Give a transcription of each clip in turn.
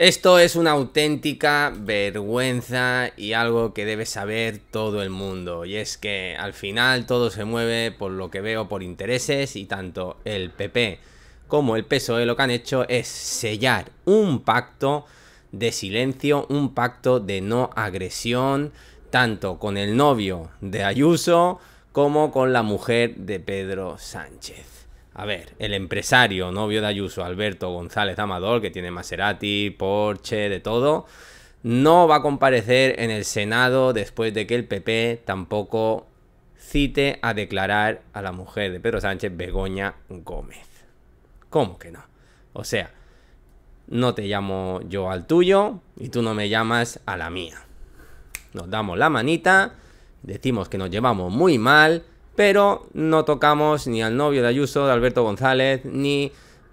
Esto es una auténtica vergüenza y algo que debe saber todo el mundo. Y es que al final todo se mueve por lo que veo por intereses y tanto el PP como el PSOE lo que han hecho es sellar un pacto de silencio, un pacto de no agresión, tanto con el novio de Ayuso como con la mujer de Pedro Sánchez a ver, el empresario novio de Ayuso, Alberto González Amador, que tiene Maserati, Porsche, de todo, no va a comparecer en el Senado después de que el PP tampoco cite a declarar a la mujer de Pedro Sánchez, Begoña Gómez. ¿Cómo que no? O sea, no te llamo yo al tuyo y tú no me llamas a la mía. Nos damos la manita, decimos que nos llevamos muy mal, pero no tocamos ni al novio de Ayuso, de Alberto González, ni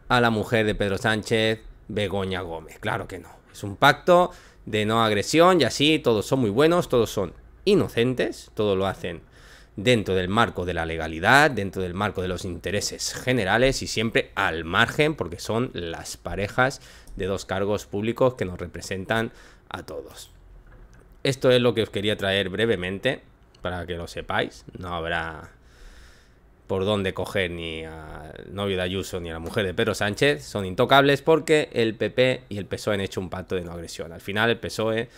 a la mujer de Pedro Sánchez, Begoña Gómez. Claro que no. Es un pacto de no agresión y así todos son muy buenos, todos son inocentes, todos lo hacen dentro del marco de la legalidad, dentro del marco de los intereses generales y siempre al margen porque son las parejas de dos cargos públicos que nos representan a todos. Esto es lo que os quería traer brevemente para que lo sepáis. No habrá por dónde coger ni al novio de Ayuso ni a la mujer de Pedro Sánchez, son intocables porque el PP y el PSOE han hecho un pacto de no agresión. Al final el PSOE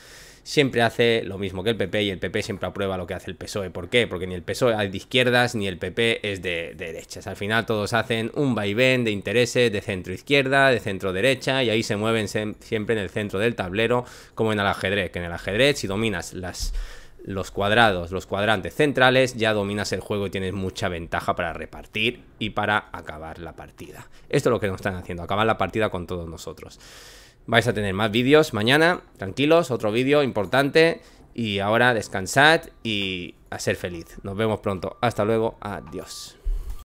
siempre hace lo mismo que el PP y el PP siempre aprueba lo que hace el PSOE. ¿Por qué? Porque ni el PSOE es de izquierdas ni el PP es de, derechas. Al final todos hacen un vaivén de intereses de centro izquierda, de centro derecha y ahí se mueven siempre en el centro del tablero como en el ajedrez, que en el ajedrez si dominas las los cuadrados, los cuadrantes centrales, ya dominas el juego y tienes mucha ventaja para repartir y para acabar la partida. Esto es lo que nos están haciendo, acabar la partida con todos nosotros. Vais a tener más vídeos mañana, tranquilos, otro vídeo importante. Y ahora descansad y a ser feliz. Nos vemos pronto. Hasta luego. Adiós.